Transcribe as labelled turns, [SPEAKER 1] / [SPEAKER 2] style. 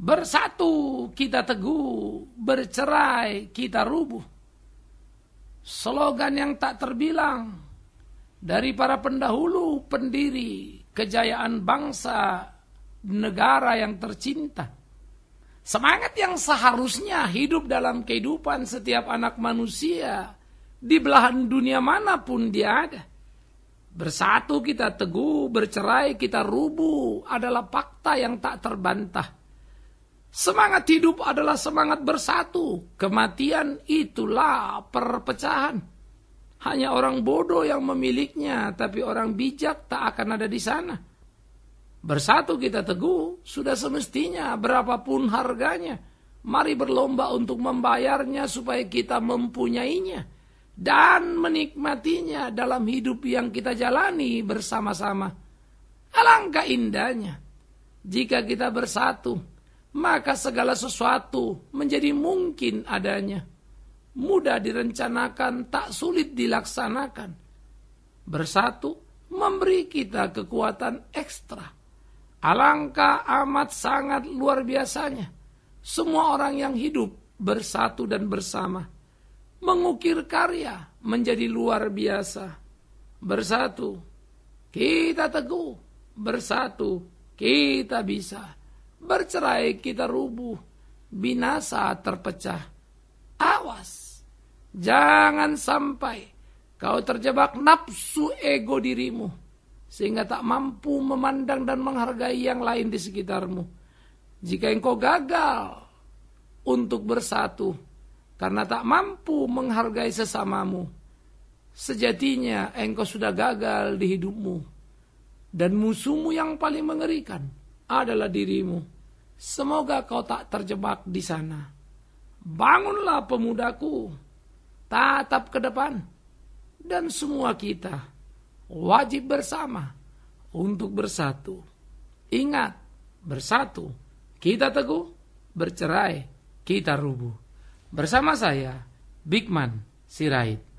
[SPEAKER 1] Bersatu kita teguh, bercerai kita rubuh. Slogan yang tak terbilang dari para pendahulu pendiri kejayaan bangsa negara yang tercinta. Semangat yang seharusnya hidup dalam kehidupan setiap anak manusia di belahan dunia manapun dia ada. Bersatu kita teguh, bercerai kita rubuh adalah fakta yang tak terbantah. Semangat hidup adalah semangat bersatu. Kematian itulah perpecahan. Hanya orang bodoh yang memiliknya, tapi orang bijak tak akan ada di sana. Bersatu kita teguh, sudah semestinya, berapapun harganya. Mari berlomba untuk membayarnya supaya kita mempunyainya dan menikmatinya dalam hidup yang kita jalani bersama-sama. Alangkah indahnya jika kita bersatu maka segala sesuatu menjadi mungkin adanya. Mudah direncanakan, tak sulit dilaksanakan. Bersatu, memberi kita kekuatan ekstra. Alangkah amat sangat luar biasanya. Semua orang yang hidup bersatu dan bersama. Mengukir karya menjadi luar biasa. Bersatu, kita teguh. Bersatu, kita bisa. Bercerai kita rubuh, binasa terpecah. Awas, jangan sampai kau terjebak nafsu ego dirimu. Sehingga tak mampu memandang dan menghargai yang lain di sekitarmu. Jika engkau gagal untuk bersatu karena tak mampu menghargai sesamamu, sejatinya engkau sudah gagal di hidupmu dan musuhmu yang paling mengerikan adalah dirimu. Semoga kau tak terjebak di sana. Bangunlah pemudaku, tatap ke depan, dan semua kita wajib bersama untuk bersatu. Ingat, bersatu, kita teguh, bercerai, kita rubuh. Bersama saya, Bigman Sirait.